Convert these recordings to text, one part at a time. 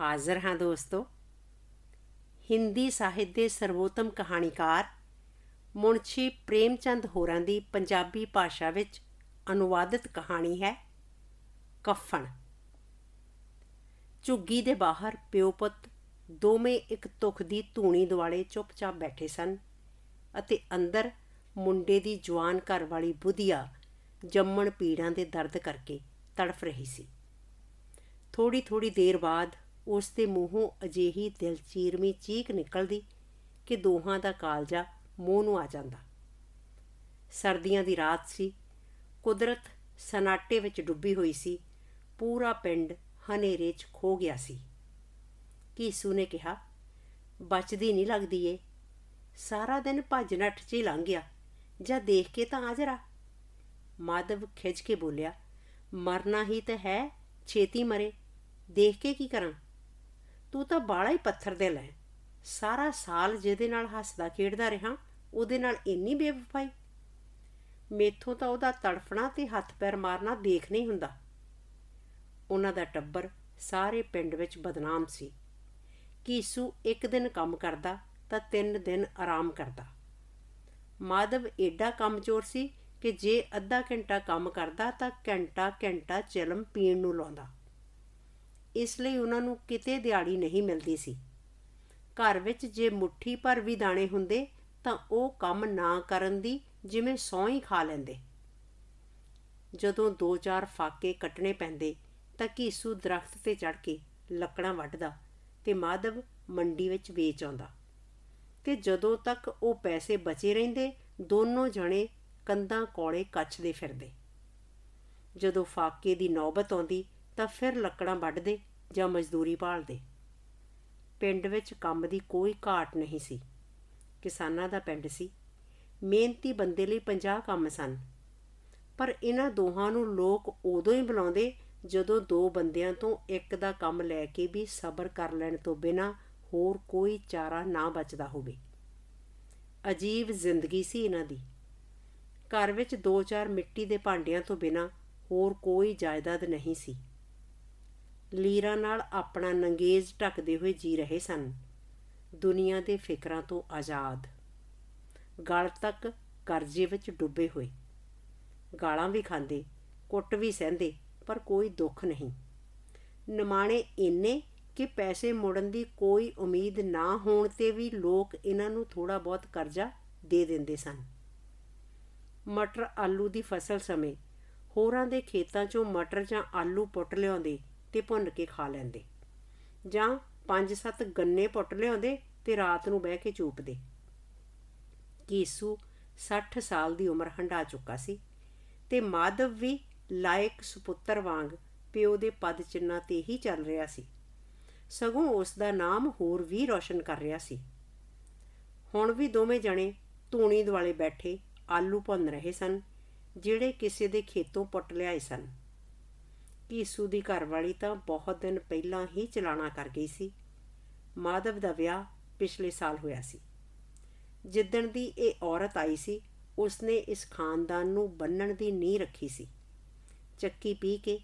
ਹਾਜ਼ਰ ਹਾਂ ਦੋਸਤੋ ਹਿੰਦੀ ਸਾਹਿਤ ਦੇ ਸਰਵੋਤਮ ਕਹਾਣੀਕਾਰ ਮੁਨਸ਼ੀ ਪ੍ਰੇਮਚੰਦ ਹੋਰਾਂ ਦੀ ਪੰਜਾਬੀ ਭਾਸ਼ਾ ਵਿੱਚ ਅਨੁਵਾਦਿਤ ਕਹਾਣੀ ਹੈ ਕਫਣ ਝੁੱਗੀ ਦੇ ਬਾਹਰ ਪਿਓ ਪੁੱਤ ਦੋਵੇਂ ਇੱਕ ਤੁਖ ਦੀ ਧੂਣੀ ਦਿਵਾਲੇ ਚੁੱਪਚਾਪ ਬੈਠੇ ਸਨ ਅਤੇ ਅੰਦਰ ਮੁੰਡੇ ਦੀ ਜਵਾਨ ਘਰ ਵਾਲੀ ਬੁਧੀਆ ਜੰਮਣ ਪੀੜਾਂ ਦੇ ਦਰਦ ਕਰਕੇ ਤੜਫ ਰਹੀ ਸੀ ਥੋੜੀ ਥੋੜੀ ਦੇਰ ਬਾਅਦ ਉਸ ਦੇ ਮੂੰਹੋਂ ਅਜੇਹੀ ਦਿਲਚੀਰਮੀ ਚੀਕ ਨਿਕਲਦੀ ਕਿ ਦੋਹਾਂ ਦਾ ਕਾਲਜਾ ਮੂੰਹ ਨੂੰ ਆ ਜਾਂਦਾ ਸਰਦੀਆਂ ਦੀ ਰਾਤ ਸੀ ਕੁਦਰਤ ਸਨਾਟੇ ਵਿੱਚ ਡੁੱਬੀ ਹੋਈ ਸੀ ਪੂਰਾ ਪਿੰਡ ਹਨੇਰੇ 'ਚ ਖੋ ਗਿਆ ਸੀ ਕੀਸੂ ਨੇ ਕਿਹਾ ਬਚਦੀ ਨਹੀਂ ਲੱਗਦੀ ਏ ਸਾਰਾ ਦਿਨ ਭੱਜ ਨੱਠ 'ਚ ਹੀ ਲੰਘ ਗਿਆ ਜਾਂ ਦੇਖ ਕੇ ਤਾਂ ਆ ਜਰਾ ਮਾਧਵ ਖਿੱਚ ਕੇ ਬੋਲਿਆ ਮਰਨਾ ਹੀ ਤਾਂ ਹੈ ਛੇਤੀ ਮਰੇ ਦੇਖ ਕੇ ਕੀ ਕਰਾਂ ਤੂੰ ਤਾਂ ਬਾਲਾ ਹੀ ਪੱਥਰ ਦੇ ਲੈ ਸਾਰਾ ਸਾਲ ਜਿਹਦੇ ਨਾਲ ਹੱਸਦਾ ਖੇਡਦਾ ਰਿਹਾ ਉਹਦੇ ਨਾਲ ਇੰਨੀ ਬੇਵਫਾਈ ਮੇਥੋਂ ਤਾਂ ਉਹਦਾ ਤੜਫਣਾ ਤੇ ਹੱਥ ਪੈਰ ਮਾਰਨਾ ਦੇਖ ਨਹੀਂ ਹੁੰਦਾ ਉਹਨਾਂ ਦਾ ਟੱਬਰ ਸਾਰੇ ਪਿੰਡ ਵਿੱਚ ਬਦਨਾਮ ਸੀ ਕੀਸੂ ਇੱਕ ਦਿਨ ਕੰਮ ਕਰਦਾ ਤਾਂ ਤਿੰਨ ਦਿਨ ਆਰਾਮ ਕਰਦਾ ਮਾਧਵ ਏਡਾ ਕਮਜ਼ੋਰ ਸੀ ਕਿ ਜੇ ਅੱਧਾ ਘੰਟਾ ਕੰਮ ਕਰਦਾ ਤਾਂ ਘੰਟਾ ਘੰਟਾ ਚਲਮ ਪੀਣ ਨੂੰ ਲਾਉਂਦਾ ਇਸ ਲਈ ਉਹਨਾਂ ਨੂੰ ਕਿਤੇ ਦਿਹਾੜੀ ਨਹੀਂ ਮਿਲਦੀ ਸੀ ਘਰ ਵਿੱਚ ਜੇ ਮੁਠੀ ਭਰ ਵੀ ਦਾਣੇ ਹੁੰਦੇ ਤਾਂ ਉਹ ਕੰਮ ਨਾ ਕਰਨ ਦੀ ਜਿਵੇਂ ਸੌ ਹੀ ਖਾ ਲੈਂਦੇ ਜਦੋਂ ਦੋ ਚਾਰ ਫਾਕੇ ਕੱਟਣੇ ਪੈਂਦੇ ਤਾਂ ਕੀਸੂ ਦਰਖਤ ਤੇ ਚੜ ਕੇ ਲੱਕੜਾਂ ਵੱਢਦਾ ਤੇ ਮਾਧਵ ਮੰਡੀ ਵਿੱਚ ਵੇਚ ਆਉਂਦਾ ਤੇ ਜਦੋਂ ਤੱਕ ਉਹ ਪੈਸੇ ਬਚੇ ਰਹਿੰਦੇ ਦੋਨੋਂ ਜਣੇ ਕੰਦਾਂ ਕੋਲੇ ਕੱਚਦੇ ਫਿਰਦੇ ਜਦੋਂ ਫਾਕੇ ਦੀ ਨੌਬਤ ਆਉਂਦੀ ਤਾਂ ਫਿਰ ਲੱਕੜਾਂ ਵੱਢ ਦੇ ਜਾਂ ਮਜ਼ਦੂਰੀ ਭਾਲ ਦੇ ਪਿੰਡ ਵਿੱਚ ਕੰਮ ਦੀ ਕੋਈ ਘਾਟ ਨਹੀਂ ਸੀ ਕਿਸਾਨਾਂ ਦਾ ਪਿੰਡ ਸੀ ਮਿਹਨਤੀ ਬੰਦੇ ਲਈ 50 ਕੰਮ ਸਨ ਪਰ ਇਹਨਾਂ ਦੋਹਾਂ ਨੂੰ ਲੋਕ ਉਦੋਂ ਹੀ ਬੁਲਾਉਂਦੇ ਜਦੋਂ ਦੋ ਬੰਦਿਆਂ ਤੋਂ ਇੱਕ ਦਾ ਕੰਮ ਲੈ ਕੇ ਵੀ ਸਬਰ ਕਰ ਲੈਣ ਤੋਂ ਬਿਨਾ ਹੋਰ ਕੋਈ ਚਾਰਾ ਨਾ ਬਚਦਾ ਹੋਵੇ ਅਜੀਬ ਜ਼ਿੰਦਗੀ ਸੀ ਇਹਨਾਂ ਦੀ ਘਰ ਵਿੱਚ 2-4 ਮਿੱਟੀ ਦੇ ਭਾਂਡਿਆਂ ਤੋਂ ਬਿਨਾ ਹੋਰ ਕੋਈ ਜਾਇਦਾਦ ਨਹੀਂ ਸੀ ਲੀਰਾ ਨਾਲ ਆਪਣਾ ਨੰਗੇਜ਼ ਢੱਕਦੇ ਹੋਏ ਜੀ ਰਹੇ ਸਨ ਦੁਨੀਆ ਦੇ ਫਿਕਰਾਂ ਤੋਂ ਆਜ਼ਾਦ ਗਲ ਤੱਕ ਕਰਜ਼ੇ ਵਿੱਚ ਡੁੱਬੇ ਹੋਏ ਗਾਲਾਂ ਵੀ ਖਾਂਦੇ ਕੁੱਟ ਵੀ ਸਹਿੰਦੇ ਪਰ ਕੋਈ ਦੁੱਖ ਨਹੀਂ ਨਿਮਾਣੇ ਇੰਨੇ ਕਿ ਪੈਸੇ ਮੁੜਨ ਦੀ ਕੋਈ ਉਮੀਦ ਨਾ ਹੋਣ ਤੇ ਵੀ ਲੋਕ ਇਹਨਾਂ ਨੂੰ ਥੋੜਾ ਬਹੁਤ ਕਰਜ਼ਾ ਦੇ ਦਿੰਦੇ ਸਨ ਮਟਰ ਆਲੂ ਦੀ ਫਸਲ ਸਮੇਂ ਹੋਰਾਂ ਦੇ ਖੇਤਾਂ 'ਚੋਂ ਮਟਰ ਜਾਂ ਆਲੂ ਪੁੱਟ ਲਿਆਉਂਦੇ ਤੇ ਭੁੰਨ ਕੇ ਖਾ ਲੈਂਦੇ ਜਾਂ ਪੰਜ ਸੱਤ ਗੰਨੇ ਪੁੱਟ ਲਿਆਉਂਦੇ ਤੇ ਰਾਤ ਨੂੰ ਬਹਿ ਕੇ ਚੂਪਦੇ ਕੀਸੂ 60 ਸਾਲ ਦੀ ਉਮਰ ਹੰਡਾ ਚੁੱਕਾ ਸੀ ਤੇ ਮਾਧਵ ਵੀ ਲਾਇਕ ਸੁਪੁੱਤਰ ਵਾਂਗ ਪਿਓ ਦੇ ਪਦ ਚਿੰਨਾ ਤੇ ਹੀ ਚੱਲ ਰਿਹਾ ਸੀ ਸਗੋਂ ਉਸ ਦਾ ਨਾਮ ਹੋਰ ਵੀ ਰੋਸ਼ਨ ਕਰ ਰਿਹਾ ਸੀ ਹੁਣ ਵੀ ਦੋਵੇਂ ਜਣੇ ਧੂਣੀ ਦੁਆਲੇ ਬੈਠੇ ਆਲੂ ਭੁੰਨ ਰਹੇ ਸਨ ਜਿਹੜੇ ਕਿਸੇ ਦੇ ਖੇਤੋਂ ਪੁੱਟ ਲਿਆਏ ਸਨ ਪੀਸੂ ਦੀ ਘਰਵਾਲੀ ਤਾਂ ਬਹੁਤ ਦਿਨ ਪਹਿਲਾਂ ਹੀ ਚਲਾਣਾ ਕਰ ਗਈ ਸੀ ਮਾਧਵ ਦਾ ਵਿਆਹ ਪਿਛਲੇ ਸਾਲ ਹੋਇਆ ਸੀ ਜਿੱਦਣ ਦੀ ਇਹ ਔਰਤ ਆਈ ਸੀ ਉਸਨੇ ਇਸ ਖਾਨਦਾਨ ਨੂੰ ਬੰਨਣ ਦੀ ਨੀ ਰੱਖੀ ਸੀ ਚੱਕੀ ਪੀ ਕੇ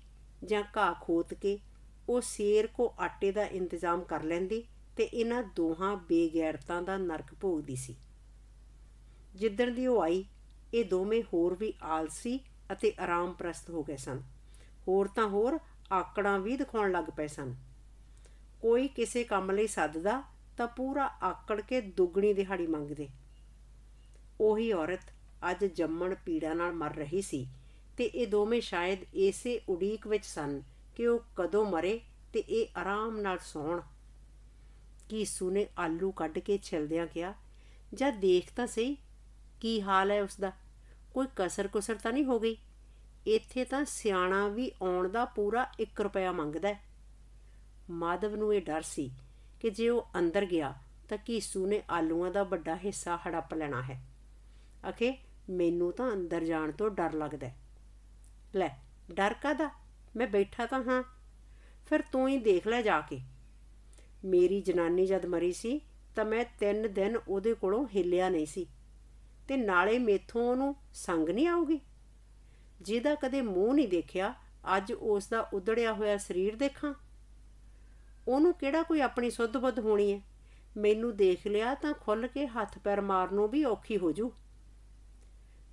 ਜਾਂ ਘਾਹ ਖੋਤ ਕੇ ਉਹ ਸੇਰ ਕੋ ਆਟੇ ਦਾ ਇੰਤਜ਼ਾਮ ਕਰ ਲੈਂਦੀ ਤੇ ਇਹਨਾਂ ਦੋਹਾਂ ਬੇਗੈਰਤਾਂ ਦਾ ਨਰਕ ਭੋਗਦੀ ਸੀ ਜਿੱਦਣ ਦੀ ਉਹ ਆਈ ਇਹ ਦੋਵੇਂ ਹੋਰ ਵੀ ਆਲਸੀ ਅਤੇ ਆਰਾਮਪ੍ਰਸਤ ਹੋ ਗਏ ਸਨ ਹੋਰ ਤਾਂ ਹੋਰ ਆਕੜਾਂ ਵੀ ਦਿਖਾਉਣ ਲੱਗ ਪਏ ਸਨ ਕੋਈ ਕਿਸੇ ਕੰਮ ਲਈ ਸੱਦਦਾ ਤਾਂ ਪੂਰਾ ਆਕੜ ਕੇ ਦੁੱਗਣੀ ਦਿਹਾੜੀ ਮੰਗਦੇ ਉਹੀ ਔਰਤ ਅੱਜ ਜੰਮਣ ਪੀੜਾ ਨਾਲ ਮਰ ਰਹੀ ਸੀ ਤੇ ਇਹ ਦੋਵੇਂ ਸ਼ਾਇਦ ਇਸੇ ਉਡੀਕ ਵਿੱਚ ਸਨ ਕਿ ਉਹ ਕਦੋਂ ਮਰੇ ਤੇ ਇਹ ਆਰਾਮ ਨਾਲ ਸੌਣ ਕੀ ਨੇ ਆਲੂ ਕੱਢ ਕੇ ਛਿਲਦਿਆਂ ਕਿਹਾ ਜਾਂ ਦੇਖ ਤਾਂ ਸਹੀ ਕੀ ਹਾਲ ਹੈ ਉਸ ਦਾ ਕੋਈ ਕਸਰ ਕੁਸਰ ਤਾਂ ਨਹੀਂ ਹੋ ਗਈ ਇੱਥੇ ਤਾਂ ਸਿਆਣਾ ਵੀ ਆਉਣ ਦਾ ਪੂਰਾ 1 ਰੁਪਿਆ ਮੰਗਦਾ ਹੈ ਮਾਧਵ ਨੂੰ ਇਹ ਡਰ ਸੀ ਕਿ ਜੇ ਉਹ ਅੰਦਰ ਗਿਆ ਤਾਂ ਕੀਸੂ ਨੇ ਆਲੂਆਂ ਦਾ ਵੱਡਾ ਹਿੱਸਾ ਹੜੱਪ ਲੈਣਾ ਹੈ ਅਖੇ ਮੈਨੂੰ ਤਾਂ ਅੰਦਰ ਜਾਣ ਤੋਂ ਡਰ ਲੱਗਦਾ ਲੈ ਡਰ ਕਾਦਾ ਮੈਂ ਬੈਠਾ ਤਾਂ ਹਾਂ ਫਿਰ ਤੂੰ ਹੀ ਦੇਖ ਲੈ ਜਾ ਕੇ ਮੇਰੀ ਜਨਾਨੀ ਜਦ ਮਰੀ ਸੀ ਤਾਂ ਮੈਂ 3 ਦਿਨ ਉਹਦੇ ਕੋਲੋਂ ਹਿੱਲਿਆ ਨਹੀਂ ਸੀ ਤੇ ਨਾਲੇ ਮੇਥੋਂ ਉਹਨੂੰ ਸੰਗ ਨਹੀਂ ਆਉਗੀ ਜਿਹਦਾ ਕਦੇ ਮੂੰਹ ਨਹੀਂ ਦੇਖਿਆ ਅੱਜ ਉਸ ਦਾ ਉਦੜਿਆ ਹੋਇਆ ਸਰੀਰ ਦੇਖਾਂ ਉਹਨੂੰ ਕਿਹੜਾ ਕੋਈ ਆਪਣੀ ਸੁੱਧ-ਬੁੱਧ ਹੋਣੀ ਹੈ ਮੈਨੂੰ ਦੇਖ ਲਿਆ ਤਾਂ ਖੁੱਲ ਕੇ ਹੱਥ ਪੈਰ ਮਾਰਨੋਂ ਵੀ ਔਖੀ ਹੋ ਜੂ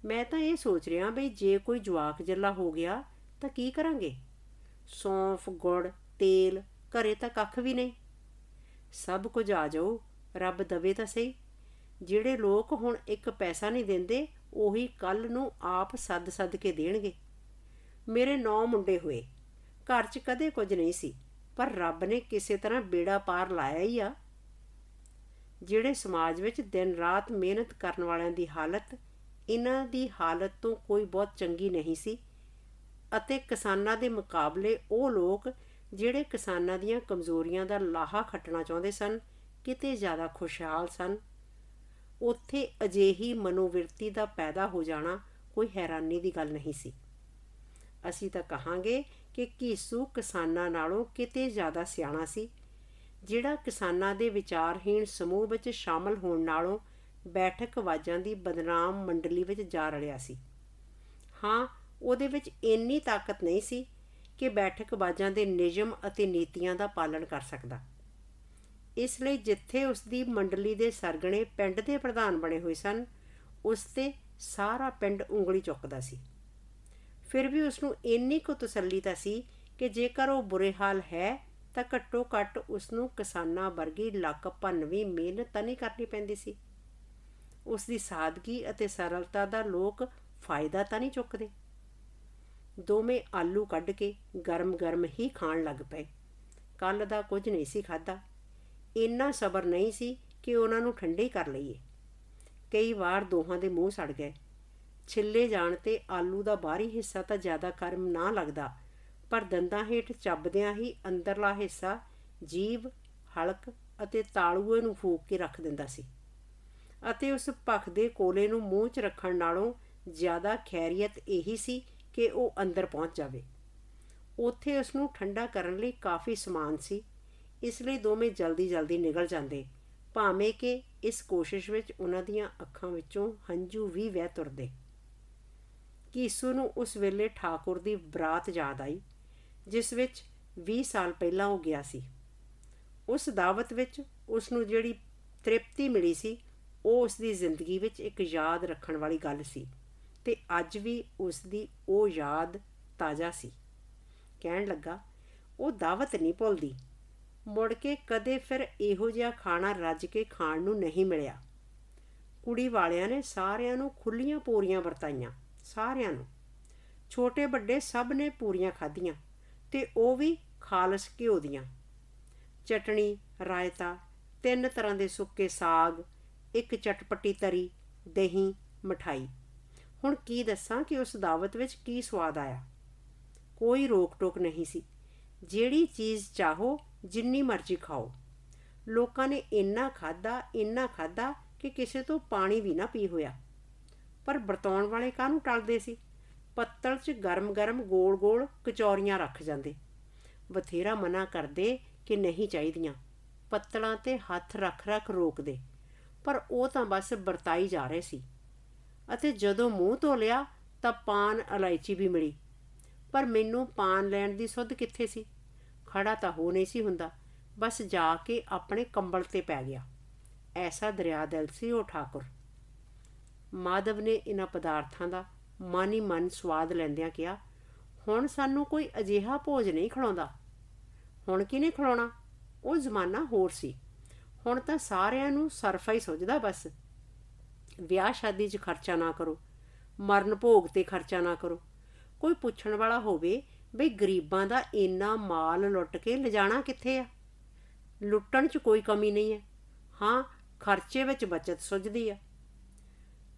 ਮੈਂ ਤਾਂ ਇਹ ਸੋਚ ਰਿਹਾ ਬਈ ਜੇ ਕੋਈ ਜਵਾਕ ਜੱਲਾ ਹੋ ਗਿਆ ਤਾਂ ਕੀ ਕਰਾਂਗੇ ਸੌਂਫ ਗੁੜ ਤੇਲ ਘਰੇ ਤਾਂ ਕੱਖ ਵੀ ਨਹੀਂ ਸਭ ਕੁਝ ਆ ਜਾਓ ਰੱਬ ਦਵੇ ਤਾਂ ਸਹੀ ਜਿਹੜੇ ਲੋਕ ਹੁਣ ਇੱਕ ਪੈਸਾ ਨਹੀਂ ਦਿੰਦੇ ਉਹੀ ਕੱਲ ਨੂੰ ਆਪ ਸੱਦ-ਸੱਦ ਕੇ ਦੇਣਗੇ ਮੇਰੇ ਨੌ ਮੁੰਡੇ ਹੋਏ ਘਰ 'ਚ ਕਦੇ ਕੁਝ ਨਹੀਂ ਸੀ ਪਰ ਰੱਬ ਨੇ ਕਿਸੇ ਤਰ੍ਹਾਂ ਬੇੜਾ ਪਾਰ ਲਾਇਆ ਹੀ ਆ ਜਿਹੜੇ ਸਮਾਜ ਵਿੱਚ ਦਿਨ ਰਾਤ ਮਿਹਨਤ ਕਰਨ ਵਾਲਿਆਂ ਦੀ ਹਾਲਤ ਇਹਨਾਂ ਦੀ ਹਾਲਤ ਤੋਂ ਕੋਈ ਬਹੁਤ ਚੰਗੀ ਨਹੀਂ ਸੀ ਅਤੇ ਕਿਸਾਨਾਂ ਦੇ ਮੁਕਾਬਲੇ ਉਹ ਲੋਕ ਜਿਹੜੇ ਕਿਸਾਨਾਂ ਦੀਆਂ ਕਮਜ਼ੋਰੀਆਂ ਦਾ ਲਾਹਾ ਖੱਟਣਾ ਚਾਹੁੰਦੇ ਸਨ ਕਿਤੇ ਜ਼ਿਆਦਾ ਖੁਸ਼ਹਾਲ ਸਨ ਉੱਥੇ ਅਜੇਹੀ ਮਨੋਵਿਰਤੀ ਦਾ ਪੈਦਾ ਹੋ ਜਾਣਾ ਕੋਈ ਹੈਰਾਨੀ ਦੀ ਗੱਲ ਨਹੀਂ ਸੀ ਅਸੀਂ ਤਾਂ ਕਹਾਂਗੇ ਕਿ ਕੀਸੂ ਕਿਸਾਨਾਂ ਨਾਲੋਂ ਕਿਤੇ ਜ਼ਿਆਦਾ ਸਿਆਣਾ ਸੀ ਜਿਹੜਾ ਕਿਸਾਨਾਂ ਦੇ ਵਿਚਾਰਹੀਣ ਸਮੂਹ ਵਿੱਚ ਸ਼ਾਮਲ ਹੋਣ ਨਾਲੋਂ ਬੈਠਕ ਵਾਜਾਂ ਦੀ ਬਦਨਾਮ ਮੰਡਲੀ ਵਿੱਚ ਜਾ ਰਲਿਆ ਸੀ ਹਾਂ ਉਹਦੇ ਵਿੱਚ ਇੰਨੀ ਤਾਕਤ ਨਹੀਂ ਸੀ ਕਿ ਬੈਠਕ ਵਾਜਾਂ ਦੇ ਨਿਯਮ ਅਤੇ ਨੀਤੀਆਂ ਦਾ ਪਾਲਣ ਕਰ ਸਕਦਾ ਇਸ ਲਈ ਜਿੱਥੇ ਉਸ ਦੀ ਮੰਡਲੀ ਦੇ ਸਰਗਣੇ ਪਿੰਡ ਦੇ ਪ੍ਰਧਾਨ ਬਣੇ ਹੋਏ ਸਨ ਉਸ ਤੇ ਸਾਰਾ ਪਿੰਡ ਉਂਗਲੀ ਚੁੱਕਦਾ ਸੀ ਫਿਰ ਵੀ ਉਸ ਨੂੰ ਇੰਨੀ ਕੁ ਤਸੱਲੀ ਤਾਂ ਸੀ ਕਿ ਜੇਕਰ ਉਹ ਬੁਰੇ ਹਾਲ ਹੈ ਤਾਂ ਘੱਟੋ ਘੱਟ ਉਸ ਨੂੰ ਕਿਸਾਨਾਂ ਵਰਗੀ ਲੱਕ ਵੀ ਮਿਹਨਤ ਤਾਂ ਨਹੀਂ ਕਰਨੀ ਪੈਂਦੀ ਸੀ ਉਸ ਦੀ ਸਾਦਗੀ ਅਤੇ ਸਰਲਤਾ ਦਾ ਲੋਕ ਫਾਇਦਾ ਤਾਂ ਨਹੀਂ ਚੁੱਕਦੇ ਦੋਵੇਂ ਆਲੂ ਕੱਢ ਕੇ ਗਰਮ-ਗਰਮ ਹੀ ਖਾਣ ਲੱਗ ਪਏ ਕੱਲ ਦਾ ਕੁਝ ਨਹੀਂ ਸੀ ਖਾਦਾ ਇੰਨਾ ਸਬਰ ਨਹੀਂ ਸੀ ਕਿ ਉਹਨਾਂ ਨੂੰ ਠੰਡੇ ਕਰ ਲਈਏ ਕਈ ਵਾਰ ਦੋਹਾਂ ਦੇ ਮੂੰਹ ਸੜ ਗਏ ਛਿੱਲੇ ਜਾਣ ਤੇ ਆਲੂ ਦਾ ਬਾਹਰੀ ਹਿੱਸਾ ਤਾਂ ਜ਼ਿਆਦਾ ਕਰਮ ਨਾ ਲੱਗਦਾ ਪਰ ਦੰਦਾਂ ਹੇਠ ਚੱਬਦਿਆਂ ਹੀ ਅੰਦਰਲਾ ਹਿੱਸਾ ਜੀਵ ਹਲਕ ਅਤੇ ਤਾਲੂਏ ਨੂੰ ਫੂਕ ਕੇ ਰੱਖ ਦਿੰਦਾ ਸੀ ਅਤੇ ਉਸ ਪਖ ਦੇ ਕੋਲੇ ਨੂੰ ਮੂੰਹ 'ਚ ਰੱਖਣ ਨਾਲੋਂ ਜ਼ਿਆਦਾ ਖੈਰੀਅਤ ਇਹੀ ਸੀ ਕਿ ਉਹ ਅੰਦਰ ਪਹੁੰਚ ਜਾਵੇ ਉੱਥੇ ਉਸ ਨੂੰ ਠੰਡਾ ਕਰਨ ਲਈ ਕਾਫੀ ਸਮਾਨ ਸੀ ਇਸ ਲਈ ਦੋਵੇਂ ਜਲਦੀ-ਜਲਦੀ ਨਿਕਲ ਜਾਂਦੇ ਭਾਵੇਂ ਕਿ ਇਸ ਕੋਸ਼ਿਸ਼ ਵਿੱਚ ਉਹਨਾਂ ਦੀਆਂ ਅੱਖਾਂ ਵਿੱਚੋਂ ਹੰਝੂ ਵੀ ਵਹਿ ਤੁਰਦੇ ਕੀਸੂ ਨੂੰ ਉਸ ਵੇਲੇ ਠਾਕੁਰ ਦੀ ਬਰਾਤ ਯਾਦ ਆਈ ਜਿਸ ਵਿੱਚ 20 ਸਾਲ ਪਹਿਲਾਂ ਉਹ ਗਿਆ ਸੀ ਉਸ ਦਾਵਤ ਵਿੱਚ ਉਸ ਨੂੰ ਜਿਹੜੀ ਤ੍ਰਿਪਤੀ ਮਿਲੀ ਸੀ ਉਹ ਉਸ ਦੀ ਜ਼ਿੰਦਗੀ ਵਿੱਚ ਇੱਕ ਯਾਦ ਰੱਖਣ ਵਾਲੀ ਗੱਲ ਸੀ ਤੇ ਅੱਜ ਵੀ ਉਸ ਦੀ ਉਹ ਯਾਦ ਤਾਜ਼ਾ ਸੀ ਕਹਿਣ ਲੱਗਾ ਉਹ ਦਾਵਤ ਨਹੀਂ ਭੁੱਲਦੀ ਮੁੜ ਕੇ ਕਦੇ ਫਿਰ ਇਹੋ ਜਿਹਾ ਖਾਣਾ ਰੱਜ ਕੇ ਖਾਣ ਨੂੰ ਨਹੀਂ ਮਿਲਿਆ ਕੁੜੀ ਵਾਲਿਆਂ ਨੇ ਸਾਰਿਆਂ ਨੂੰ ਖੁੱਲੀਆਂ ਪੂਰੀਆਂ ਵਰਤਾਈਆਂ ਸਾਰਿਆਂ ਨੂੰ ਛੋਟੇ ਵੱਡੇ ਸਭ ਨੇ ਪੂਰੀਆਂ ਖਾਧੀਆਂ ਤੇ ਉਹ ਵੀ ਖਾਲਸ ਘਿਓ ਦੀਆਂ ਚਟਣੀ ਰਾਇਤਾ ਤਿੰਨ ਤਰ੍ਹਾਂ ਦੇ ਸੁੱਕੇ ਸਾਗ ਇੱਕ ਚਟਪਟੀ ਤਰੀ ਦਹੀਂ ਮਠਾਈ ਹੁਣ ਕੀ ਦੱਸਾਂ ਕਿ ਉਸ ਦਾਵਤ ਵਿੱਚ ਕੀ ਸਵਾਦ ਆਇਆ ਕੋਈ ਰੋਕ ਟੋਕ ਨਹੀਂ ਸੀ ਜਿਹੜੀ ਚੀਜ਼ ਚਾਹੋ ਜਿੰਨੀ ਮਰਜ਼ੀ ਖਾਓ ਲੋਕਾਂ ਨੇ ਇੰਨਾ ਖਾਦਾ ਇੰਨਾ ਖਾਦਾ ਕਿ ਕਿਸੇ ਤੋਂ ਪਾਣੀ ਵੀ ਨਾ ਪੀ ਹੋਇਆ ਪਰ ਵਰਤੌਣ ਵਾਲੇ ਕਾਹਨੂੰ ਟਲਦੇ ਸੀ ਪੱਤਲ 'ਚ ਗਰਮ-ਗਰਮ ਗੋਲ-ਗੋਲ ਕਚੌਰੀਆਂ ਰੱਖ ਜਾਂਦੇ ਬਥੇਰਾ ਮਨਾ ਕਰਦੇ ਕਿ ਨਹੀਂ ਚਾਹੀਦੀਆਂ ਪੱਤਲਾਂ ਤੇ ਹੱਥ ਰੱਖ-ਰੱਖ ਰੋਕਦੇ ਪਰ ਉਹ ਤਾਂ ਬਸ ਵਰਤਾਈ ਜਾ ਰਹੇ ਸੀ ਅਤੇ ਜਦੋਂ ਮੂੰਹ ਧੋ ਲਿਆ ਤਾਂ ਪਾਨ ਇਲਾਇਚੀ ਵੀ ਮਿਲੀ ਪਰ ਮੈਨੂੰ ਪਾਨ ਲੈਣ ਦੀ ਸੁੱਧ ਕਿੱਥੇ ਸੀ ਖੜਾ ਤਾਂ ਹੋ ਨਹੀਂ ਸੀ ਹੁੰਦਾ ਬਸ ਜਾ ਕੇ ਆਪਣੇ ਕੰਬਲ ਤੇ ਪੈ ਗਿਆ ਐਸਾ ਦਰਿਆ ਦਿਲ ਸੀ ਉਹ ਠਾਕੁਰ ਮਾਧਵ ਨੇ ਇਹਨਾਂ ਪਦਾਰਥਾਂ ਦਾ ਮਨ ਹੀ ਮਨ ਸਵਾਦ ਲੈਂਦਿਆਂ ਕਿਹਾ ਹੁਣ ਸਾਨੂੰ ਕੋਈ ਅਜੀਹਾ ਭੋਜ ਨਹੀਂ ਖਿਲਾਉਂਦਾ ਹੁਣ ਕਿਨੇ ਖਿਲਾਉਣਾ ਉਹ ਜ਼ਮਾਨਾ ਹੋਰ ਸੀ ਹੁਣ ਤਾਂ ਸਾਰਿਆਂ ਨੂੰ ਸਰਫਾ ਹੀ ਸੋਚਦਾ ਬਸ ਵਿਆਹ ਸ਼ਾਦੀ 'ਚ ਖਰਚਾ ਨਾ ਕਰੋ ਮਰਨ ਭੋਗ ਤੇ ਖਰਚਾ ਨਾ ਕਰੋ ਕੋਈ ਪੁੱਛਣ ਵਾਲਾ ਹੋਵੇ ਬਈ ਗਰੀਬਾਂ ਦਾ ਇੰਨਾ ਮਾਲ ਲੁੱਟ ਕੇ ਲਿਜਾਣਾ ਕਿੱਥੇ ਆ ਲੁੱਟਣ 'ਚ ਕੋਈ ਕਮੀ ਨਹੀਂ ਹੈ ਹਾਂ ਖਰਚੇ ਵਿੱਚ ਬਚਤ ਸੁਝਦੀ ਆ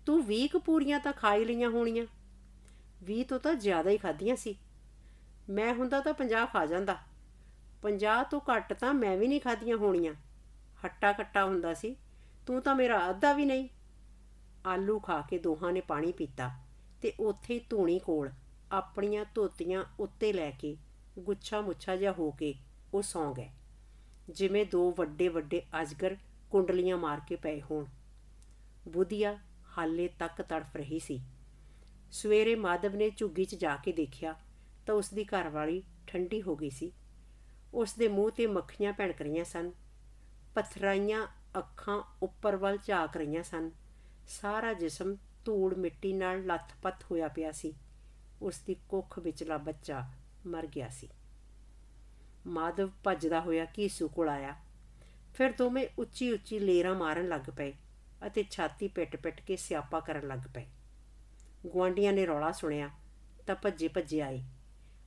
ਤੂੰ 20 ਕਪੂਰੀਆਂ ਤਾਂ ਖਾਈ ਲਈਆਂ ਹੋਣੀਆਂ 20 ਤੋਂ ਤਾਂ ਜ਼ਿਆਦਾ ਹੀ ਖਾਧੀਆਂ ਸੀ ਮੈਂ ਹੁੰਦਾ ਤਾਂ 50 ਖਾ ਜਾਂਦਾ 50 ਤੋਂ ਘੱਟ ਤਾਂ ਮੈਂ ਵੀ ਨਹੀਂ ਖਾਧੀਆਂ ਹੋਣੀਆਂ ਹੱਟਾ ਕੱਟਾ ਹੁੰਦਾ ਸੀ ਤੂੰ ਤਾਂ ਮੇਰਾ ਅੱਧਾ ਵੀ ਨਹੀਂ ਆਲੂ ਖਾ ਕੇ ਦੋਹਾਂ ਨੇ ਪਾਣੀ ਪੀਤਾ ਤੇ ਉੱਥੇ ਹੀ ਧੂਣੀ ਕੋਲ ਆਪਣੀਆਂ ਧੋਤੀਆਂ ਉੱਤੇ ਲੈ ਕੇ ਗੁੱਛਾ ਮੁੱਛਾ ਜਿਹਾ ਹੋ ਕੇ ਉਹ ਸੌਂ ਗਏ ਜਿਵੇਂ ਦੋ ਵੱਡੇ ਵੱਡੇ ਅਜਗਰ ਕੁੰਡਲੀਆਂ ਮਾਰ ਕੇ ਪਏ ਹੋਣ ਬੁਧੀਆ ਹਾਲੇ ਤੱਕ ਤੜਫ ਰਹੀ ਸੀ ਸਵੇਰੇ ਮਾਧਵ ਨੇ ਝੁੱਗੀ 'ਚ ਜਾ ਕੇ ਦੇਖਿਆ ਤਾਂ ਉਸ ਦੀ ਘਰਵਾਲੀ ਠੰਡੀ ਹੋ ਗਈ ਸੀ ਉਸ ਦੇ ਮੂੰਹ ਤੇ ਮੱਖੀਆਂ ਭੜਕ ਰਹੀਆਂ ਸਨ ਪਥਰਾਈਆਂ ਅੱਖਾਂ ਉੱਪਰ ਵੱਲ ਝਾਕ ਰਹੀਆਂ ਸਨ ਸਾਰਾ ਜਿਸਮ ਧੂੜ ਮਿੱਟੀ ਨਾਲ ਲੱਥਪੱਥ ਹੋਇਆ ਪਿਆ ਸੀ ਉਸ ਦੀ ਕੁੱਖ ਵਿਚਲਾ ਬੱਚਾ ਮਰ ਗਿਆ ਸੀ ਮਾਧਵ ਭੱਜਦਾ ਹੋਇਆ ਕੀਸੂ ਕੋਲ ਆਇਆ ਫਿਰ ਦੋਵੇਂ ਉੱਚੀ-ਉੱਚੀ ਲੇਰਾ ਮਾਰਨ ਲੱਗ ਪਏ ਅਤੇ ਛਾਤੀ ਪਿੱਟ-ਪਿੱਟ ਕੇ ਸਿਆਪਾ ਕਰਨ ਲੱਗ ਪਏ ਗਵਾਂਡੀਆਂ ਨੇ ਰੌਲਾ ਸੁਣਿਆ ਤਾਂ ਭੱਜੇ-ਭੱਜੇ ਆਏ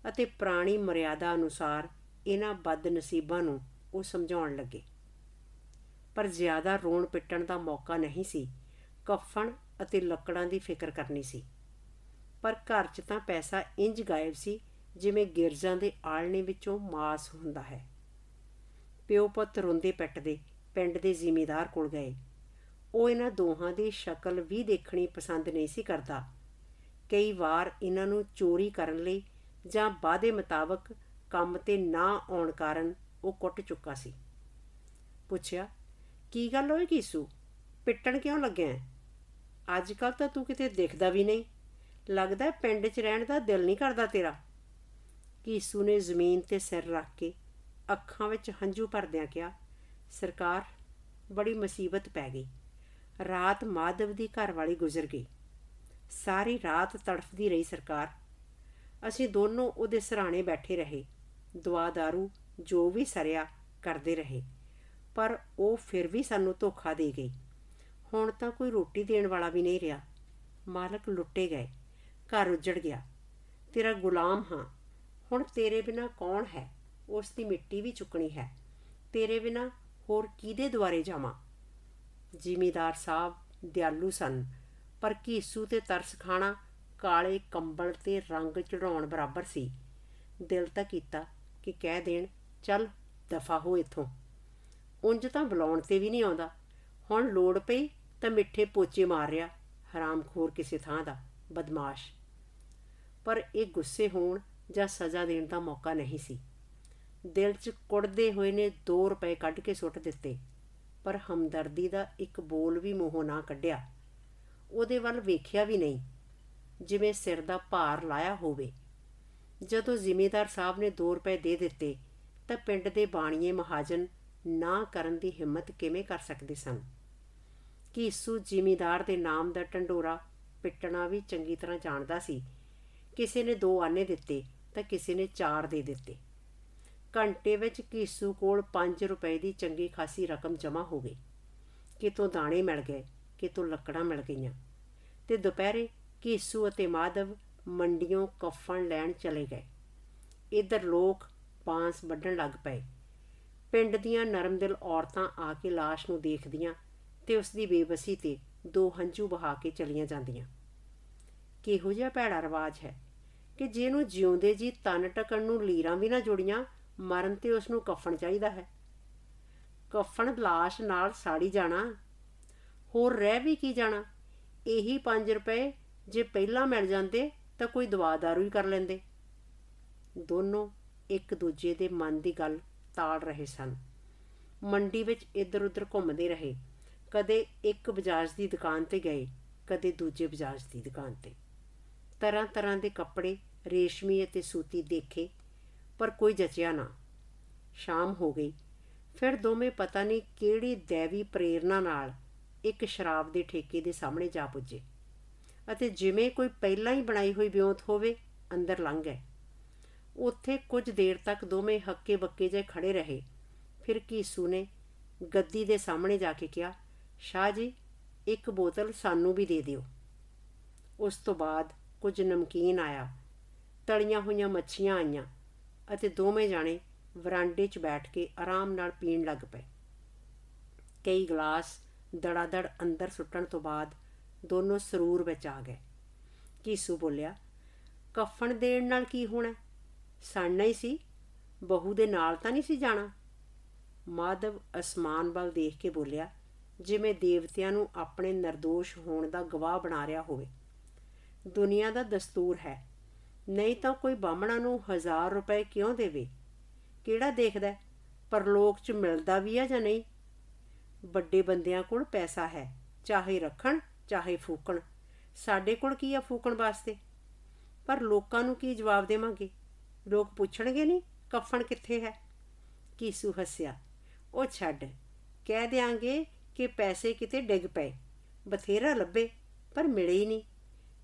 ਅਤੇ ਪ੍ਰਾਣੀ ਮਰਿਆਦਾ ਅਨੁਸਾਰ ਇਹਨਾਂ ਬਦਨਸੀਬਾਂ ਨੂੰ ਉਹ ਸਮਝਾਉਣ ਲੱਗੇ ਪਰ ਜ਼ਿਆਦਾ ਰੋਣ ਪਿੱਟਣ ਦਾ ਮੌਕਾ ਨਹੀਂ ਸੀ ਕਫਣ ਅਤੇ ਲੱਕੜਾਂ ਦੀ ਫਿਕਰ ਕਰਨੀ ਸੀ ਪਰ ਘਰ 'ਚ ਤਾਂ ਪੈਸਾ ਇੰਜ ਗਾਇਬ ਸੀ ਜਿਵੇਂ ਗਿਰਜਾਂ ਦੇ ਆਲਣੇ ਵਿੱਚੋਂ ਮਾਸ ਹੁੰਦਾ ਹੈ ਪਿਓ ਪੁੱਤ ਰੋਂਦੇ ਪੈਟਦੇ ਪਿੰਡ ਦੇ ਜ਼ਿਮੀਦਾਰ ਕੋਲ ਗਏ ਉਹ ਇਹਨਾਂ ਦੋਹਾਂ ਦੀ ਸ਼ਕਲ ਵੀ ਦੇਖਣੀ ਪਸੰਦ ਨਹੀਂ ਸੀ ਕਰਦਾ ਕਈ ਵਾਰ ਇਹਨਾਂ ਨੂੰ ਚੋਰੀ ਕਰਨ ਲਈ ਜਾਂ ਵਾਅਦੇ ਮੁਤਾਬਕ ਕੰਮ ਤੇ ਨਾ ਆਉਣ ਕਾਰਨ ਉਹ ਕੁੱਟ ਚੁੱਕਾ ਸੀ ਪੁੱਛਿਆ ਕੀ ਗੱਲ ਹੋਈ ਕਿਸੂ ਪਿੱਟਣ ਕਿਉਂ ਲੱਗਿਆ ਅੱਜ ਕੱਲ ਤਾਂ ਤੂੰ ਕਿਤੇ ਦੇਖਦਾ ਵੀ ਨਹੀਂ ਲੱਗਦਾ ਪਿੰਡ 'ਚ ਰਹਿਣ ਦਾ ਦਿਲ ਨਹੀਂ ਕਰਦਾ ਤੇਰਾ ਕੀਸੂ ਨੇ ਜ਼ਮੀਨ ਤੇ ਸਿਰ ਰੱਖ ਕੇ ਅੱਖਾਂ ਵਿੱਚ ਹੰਝੂ ਭਰਦਿਆਂ ਕਿਹਾ ਸਰਕਾਰ ਬੜੀ ਮੁਸੀਬਤ ਪੈ ਗਈ ਰਾਤ ਮਾਧਵ ਦੀ ਘਰ ਵਾਲੀ ਗੁਜ਼ਰ ਗਈ ਸਾਰੀ ਰਾਤ ਤੜਫਦੀ ਰਹੀ ਸਰਕਾਰ ਅਸੀਂ ਦੋਨੋਂ ਉਹਦੇ ਸਰਾਣੇ ਬੈਠੇ ਰਹੇ ਦੁਆਦਾਰੂ दारू ਜੋ ਵੀ ਸਰਿਆ ਕਰਦੇ ਰਹੇ ਪਰ ਉਹ ਫਿਰ ਵੀ ਸਾਨੂੰ ਧੋਖਾ ਦੇ ਗਈ ਹੁਣ ਤਾਂ ਕੋਈ ਰੋਟੀ ਦੇਣ ਵਾਲਾ ਵੀ ਨਹੀਂ ਰਿਹਾ ਮਾਲਕ ਲੁੱਟੇ ਗਏ ਘਰ ਉੱਜੜ ਗਿਆ ਤੇਰਾ ਗੁਲਾਮ ਹਾਂ ਹੁਣ ਤੇਰੇ ਬਿਨਾ ਕੌਣ ਹੈ ਉਸ ਦੀ ਮਿੱਟੀ ਵੀ ਚੁੱਕਣੀ ਹੈ ਤੇਰੇ ਬਿਨਾ ਹੋਰ ਕਿਹਦੇ ਦੁਆਰੇ ਜਾਵਾਂ ਜ਼ਿਮੀਦਾਰ ਸਾਹਿਬ ਦਿਆਲੂ ਸਨ ਪਰ ਕੀਸੂ ਤੇ ਤਰਸ ਖਾਣਾ ਕਾਲੇ ਕੰਬਲ ਤੇ ਰੰਗ ਚੜਾਉਣ ਬਰਾਬਰ ਸੀ ਦਿਲ ਤਾਂ ਕੀਤਾ ਕਿ ਕਹਿ ਦੇਣ ਚੱਲ ਦਫਾ ਹੋ ਇਥੋਂ ਉੰਜ ਤਾਂ ਬੁਲਾਉਣ ਤੇ ਵੀ ਨਹੀਂ ਆਉਂਦਾ ਹੁਣ ਲੋੜ ਪਈ ਤਾਂ ਮਿੱਠੇ ਪੋਚੇ ਮਾਰ ਰਿਹਾ ਹਰਾਮਖੋਰ ਕਿਸੇ ਥਾਂ ਦਾ ਬਦਮਾਸ਼ ਪਰ ਇਹ ਗੁੱਸੇ ਹੋਣ ਜਾਂ ਸਜ਼ਾ ਦੇਣ ਦਾ ਮੌਕਾ ਨਹੀਂ ਸੀ ਦਿਲ 'ਚ ਕੁੜਦੇ ਹੋਏ ਨੇ 2 ਰੁਪਏ ਕੱਢ ਕੇ ਸੁੱਟ ਦਿੱਤੇ ਪਰ ਹਮਦਰਦੀ ਦਾ ਇੱਕ ਬੋਲ ਵੀ ਮੂੰਹੋਂ ਨਾ ਕੱਢਿਆ ਉਹਦੇ ਵੱਲ ਵੇਖਿਆ ਵੀ ਨਹੀਂ ਜਿਵੇਂ ਸਿਰ ਦਾ ਭਾਰ ਲਾਇਆ ਹੋਵੇ ਜਦੋਂ ਜ਼ਿਮੀਦਾਰ ਸਾਹਿਬ ਨੇ 2 ਰੁਪਏ ਦੇ ਦਿੱਤੇ ਤਾਂ ਪਿੰਡ ਦੇ ਬਾਣੀਏ ਮਹਾਜਨ ਨਾ ਕਰਨ ਦੀ ਹਿੰਮਤ ਕਿਵੇਂ ਕਰ ਸਕਦੇ ਸਨ ਕਿ ਇਸੂ ਜ਼ਿਮੀਦਾਰ ਦੇ ਨਾਮ ਦਾ ਟੰਡੋਰਾ ਪਿੱਟਣਾ ਵੀ ਚੰਗੀ ਤਰ੍ਹਾਂ ਜਾਣਦਾ ਸੀ ਕਿਸੇ ਨੇ ਦੋ ਆਨੇ ਦਿੱਤੇ ਤਾਂ ਕਿਸੇ ਨੇ ਚਾਰ ਦੇ ਦਿੱਤੇ ਘੰਟੇ ਵਿੱਚ ਕੀਸੂ ਕੋਲ 5 ਰੁਪਏ ਦੀ ਚੰਗੀ ਖਾਸੀ ਰਕਮ ਜਮ੍ਹਾਂ ਹੋ ਗਈ ਕਿਤੋਂ ਦਾਣੇ ਮਿਲ ਗਏ ਕਿਤੋਂ ਲੱਕੜਾਂ ਮਿਲ ਗਈਆਂ ਤੇ ਦੁਪਹਿਰੇ ਕੀਸੂ ਅਤੇ ਮਾਧਵ ਮੰਡੀਆਂ ਕਫਨ ਲੈਣ ਚਲੇ ਗਏ ਇਧਰ ਲੋਕ ਪਾਸ ਵੱਢਣ ਲੱਗ ਪਏ ਪਿੰਡ ਦੀਆਂ ਨਰਮਦਿਲ ਔਰਤਾਂ ਆ ਕੇ লাশ ਨੂੰ ਦੇਖਦੀਆਂ ਤੇ ਉਸ ਦੀ ਬੇਬਸੀ ਤੇ ਦੋ ਹੰਝੂ ਬਹਾ ਕੇ ਚਲੀਆਂ ਜਾਂਦੀਆਂ ਕਿਹੋ ਜਿਹਾ ਭੈੜਾ ਰਿਵਾਜ ਹੈ ਕਿ ਜਿਹਨੂੰ ਜਿਉਂਦੇ ਜੀ ਤਨ ਟਕਣ ਨੂੰ ਲੀਰਾਂ ਵੀ ਨਾ ਜੁੜੀਆਂ ਮਰਨ ਤੇ ਉਸ ਨੂੰ ਕਫਨ ਚਾਹੀਦਾ ਹੈ ਕਫਨ ਲਾਸ਼ ਨਾਲ ਸਾੜੀ ਜਾਣਾ ਹੋਰ ਰਹਿ ਵੀ ਕੀ ਜਾਣਾ ਇਹੀ 5 ਰੁਪਏ ਜੇ ਪਹਿਲਾਂ ਮਿਲ ਜਾਂਦੇ ਤਾਂ ਕੋਈ ਦਵਾ ਹੀ ਕਰ ਲੈਂਦੇ ਦੋਨੋਂ ਇੱਕ ਦੂਜੇ ਦੇ ਮਨ ਦੀ ਗੱਲ ਤਾਲ ਰਹੇ ਸਨ ਮੰਡੀ ਵਿੱਚ ਇੱਧਰ ਉੱਧਰ ਘੁੰਮਦੇ ਰਹੇ ਕਦੇ ਇੱਕ ਬਜਾਜ ਦੀ ਦੁਕਾਨ ਤੇ ਗਏ ਕਦੇ ਦੂਜੇ ਬਜਾਜ ਦੀ ਦੁਕਾਨ ਤੇ ਤਰ੍ਹਾਂ ਤਰ੍ਹਾਂ ਦੇ ਕੱਪੜੇ ਰੇਸ਼ਮੀ ਅਤੇ ਸੂਤੀ ਦੇਖੇ ਪਰ ਕੋਈ ਜਚਿਆ ਨਾ ਸ਼ਾਮ ਹੋ ਗਈ ਫਿਰ ਦੋਵੇਂ ਪਤਾ ਨਹੀਂ ਕਿਹੜੀ ਦੇਵੀ ਪ੍ਰੇਰਣਾ ਨਾਲ ਇੱਕ ਸ਼ਰਾਬ ਦੇ ਠੇਕੇ ਦੇ ਸਾਹਮਣੇ ਜਾ ਪੁੱਜੇ ਅਤੇ ਜਿਵੇਂ ਕੋਈ ਪਹਿਲਾਂ ਹੀ ਬਣਾਈ ਹੋਈ ਬਿਉਂਤ ਹੋਵੇ ਅੰਦਰ ਲੰਘ ਗਏ ਉੱਥੇ ਕੁਝ ਦੇਰ ਤੱਕ ਦੋਵੇਂ ਹੱਕੇ ਬੱਕੇ ਜੇ ਖੜੇ ਰਹੇ ਫਿਰ ਕੀਸੂ ਨੇ ਗੱਦੀ ਦੇ ਸਾਹਮਣੇ ਜਾ ਕੇ ਕਿਹਾ ਸ਼ਾਹ ਜੀ ਇੱਕ ਬੋਤਲ ਸਾਨੂੰ ਵੀ ਦੇ ਦਿਓ ਉਸ ਤੋਂ ਬਾਅਦ ਕੁਝ ਨਮਕੀਨ ਆਇਆ ਤਲੀਆਂ ਹੋਈਆਂ ਮੱਛੀਆਂ ਆਈਆਂ ਅਤੇ ਦੋਵੇਂ ਜਾਣੇ ਵਰਾਂਡੇ 'ਚ ਬੈਠ ਕੇ ਆਰਾਮ ਨਾਲ ਪੀਣ ਲੱਗ ਪਏ ਕਈ ਗਲਾਸ ਦੜਾਦੜ ਅੰਦਰ ਸੁੱਟਣ ਤੋਂ ਬਾਅਦ ਦੋਨੋਂ ਸਰੂਰ ਵਿੱਚ ਆ ਗਏ ਕੀਸੂ ਬੋਲਿਆ ਕਫਣ ਦੇਣ ਨਾਲ ਕੀ ਹੋਣਾ ਸੜਨਾ ਹੀ ਸੀ ਬਹੂ ਦੇ ਨਾਲ ਤਾਂ ਨਹੀਂ ਸੀ ਜਾਣਾ ਮਾਧਵ ਅਸਮਾਨ ਵੱਲ ਦੇਖ ਕੇ ਬੋਲਿਆ ਜਿਵੇਂ ਦੇਵਤਿਆਂ ਨੂੰ ਆਪਣੇ નિર્ਦੋਸ਼ ਹੋਣ ਦਾ ਗਵਾਹ ਬਣਾ ਰਿਹਾ ਹੋਵੇ ਦੁਨੀਆ ਦਾ ਦਸਤੂਰ ਹੈ ਨਹੀਂ ਤਾਂ ਕੋਈ ਬਾਹਮਣਾ ਨੂੰ 1000 ਰੁਪਏ ਕਿਉਂ ਦੇਵੇ ਕਿਹੜਾ ਦੇਖਦਾ ਪਰਲੋਕ 'ਚ ਮਿਲਦਾ ਵੀ ਆ ਜਾਂ ਨਹੀਂ ਵੱਡੇ ਬੰਦਿਆਂ ਕੋਲ ਪੈਸਾ ਹੈ ਚਾਹੇ ਰੱਖਣ ਚਾਹੇ ਫੂਕਣ ਸਾਡੇ ਕੋਲ ਕੀ ਆ ਫੂਕਣ ਵਾਸਤੇ ਪਰ ਲੋਕਾਂ ਨੂੰ ਕੀ ਜਵਾਬ ਦੇਵਾਂਗੇ ਲੋਕ ਪੁੱਛਣਗੇ ਨਹੀਂ ਕਫਨ ਕਿੱਥੇ ਹੈ ਕੀਸੂ ਹੱਸਿਆ ਉਹ ਛੱਡ ਕਹਿ ਦੇਾਂਗੇ ਕਿ ਪੈਸੇ ਕਿਤੇ ਡਿੱਗ ਪਏ ਬਥੇਰਾ ਲੱਭੇ ਪਰ ਮਿਲੇ ਹੀ ਨਹੀਂ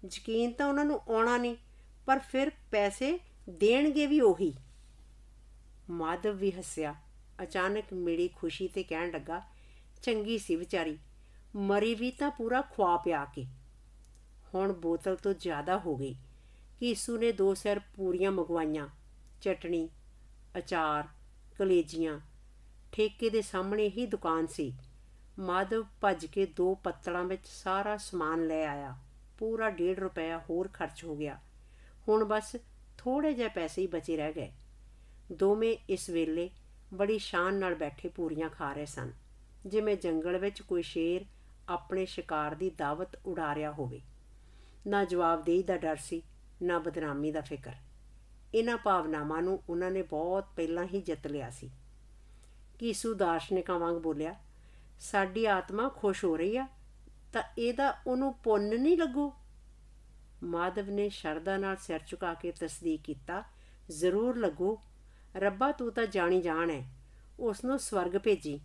ਯਕੀਨ ਤਾਂ ਉਹਨਾਂ ਨੂੰ ਆਉਣਾ ਨਹੀਂ ਪਰ ਫਿਰ ਪੈਸੇ ਦੇਣਗੇ ਵੀ ਉਹੀ ਮਾਧਵ ਵੀ ਹੱਸਿਆ ਅਚਾਨਕ ਮਿਲੀ ਖੁਸ਼ੀ ਤੇ ਕਹਿਣ ਲੱਗਾ ਚੰਗੀ ਸੀ ਵਿਚਾਰੀ ਮਰੀ ਵੀ ਤਾਂ ਪੂਰਾ ਖਵਾ ਪਿਆ ਕੇ ਹੁਣ ਬੋਤਲ ਤੋਂ ਜ਼ਿਆਦਾ ਹੋ ਗਈ ਕੀਸੂ ਨੇ ਦੋ ਸਿਰ ਪੂਰੀਆਂ ਮੰਗਵਾਈਆਂ ਚਟਣੀ ਅਚਾਰ ਕਲੇਜੀਆਂ ਠੇਕੇ ਦੇ ਸਾਹਮਣੇ ਹੀ ਦੁਕਾਨ ਸੀ ਮਾਧਵ ਭੱਜ ਕੇ ਦੋ ਪੱਤਲਾਂ ਵਿੱਚ ਸਾਰਾ ਸਮਾਨ ਲੈ ਆਇਆ ਪੂਰਾ 1.5 ਰੁਪਇਆ ਹੋਰ ਖਰਚ ਹੋ ਗਿਆ ਹੁਣ ਬਸ ਥੋੜੇ ਜਿਹੇ ਪੈਸੇ ਹੀ ਬਚੇ ਰਹਿ ਗਏ ਦੋਵੇਂ ਇਸ ਵੇਲੇ ਬੜੀ ਸ਼ਾਨ ਨਾਲ ਬੈਠੇ ਪੂਰੀਆਂ ਖਾ ਰਹੇ ਸਨ ਜਿਵੇਂ ਜੰਗਲ ਵਿੱਚ ਕੋਈ ਸ਼ੇਰ ਆਪਣੇ ਸ਼ਿਕਾਰ ਦੀ ਦਾਵਤ ਉਡਾ ਰਿਹਾ ਹੋਵੇ ਨਾ ਜਵਾਬਦੇਹੀ ਦਾ ਡਰ ਸੀ ਨਾ ਬਦਨਾਮੀ ਦਾ ਫਿਕਰ ਇਹਨਾਂ ਭਾਵਨਾਵਾਂ ਨੂੰ ਉਹਨਾਂ ਨੇ ਬਹੁਤ ਪਹਿਲਾਂ ਹੀ ਜਿੱਤ ਲਿਆ ਸੀ ਕੀਸੂ ਦਾਰਸ਼ਨਿਕਾਂ ਵਾਂਗ ਬੋਲਿਆ ਸਾਡੀ ਆਤਮਾ ਖੁਸ਼ ਹੋ ਰਹੀ ਆ ਤਾਂ ਇਹਦਾ ਉਹਨੂੰ ਪੁੰਨ ਨਹੀਂ ਲੱਗੂ ਮਾਧਵ ਨੇ ਸ਼ਰਦਾ ਨਾਲ ਸਿਰ ਝੁਕਾ ਕੇ ਤਸਦੀਕ ਕੀਤਾ ਜ਼ਰੂਰ ਲੱਗੂ ਰੱਬਾ ਤੂੰ ਤਾਂ ਜਾਣੀ ਜਾਣ ਹੈ ਉਸ ਨੂੰ ਸਵਰਗ ਭੇਜੀ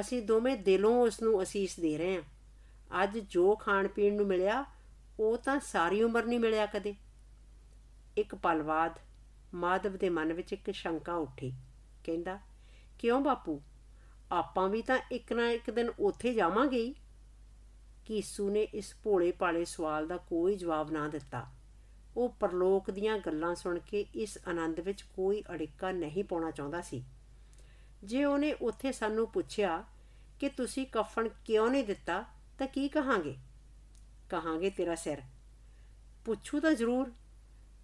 ਅਸੀਂ ਦੋਵੇਂ ਦਿਲੋਂ ਉਸ ਨੂੰ ਅਸੀਸ ਦੇ ਰਹੇ ਹਾਂ ਅੱਜ ਜੋ ਖਾਣ ਪੀਣ ਨੂੰ ਮਿਲਿਆ ਉਹ ਤਾਂ ਸਾਰੀ ਉਮਰ ਨਹੀਂ ਮਿਲਿਆ ਕਦੇ ਇੱਕ ਪਲ ਬਾਅਦ ਮਾਧਵ ਦੇ ਮਨ ਵਿੱਚ ਇੱਕ ਸ਼ੰਕਾ ਉੱਠੀ ਕਹਿੰਦਾ ਕਿਉਂ ਬਾਪੂ ਆਪਾਂ ਵੀ ਤਾਂ ਇੱਕ ਨਾ ਇੱਕ ਦਿਨ ਉੱਥੇ ਜਾਵਾਂਗੇ ਹੀ ਕੀਸੂ ਨੇ ਇਸ ਭੋਲੇ ਪਾਲੇ ਸਵਾਲ ਦਾ ਕੋਈ ਜਵਾਬ ਨਾ ਦਿੱਤਾ ਉਹ ਪਰਲੋਕ ਦੀਆਂ ਗੱਲਾਂ ਸੁਣ ਕੇ ਇਸ ਆਨੰਦ ਵਿੱਚ ਕੋਈ ਅੜਿੱਕਾ ਨਹੀਂ ਪਾਉਣਾ ਚਾਹੁੰਦਾ ਸੀ ਜੇ ਉਹਨੇ ਉੱਥੇ ਸਾਨੂੰ ਪੁੱਛਿਆ ਕਿ ਤੁਸੀਂ ਕਫਨ ਕਿਉਂ ਨਹੀਂ ਦਿੱਤਾ ਤਾਂ ਕੀ ਕਹਾਂਗੇ ਕਹਾਂਗੇ ਤੇਰਾ ਸਿਰ ਪੁੱਛੂ ਤਾਂ ਜ਼ਰੂਰ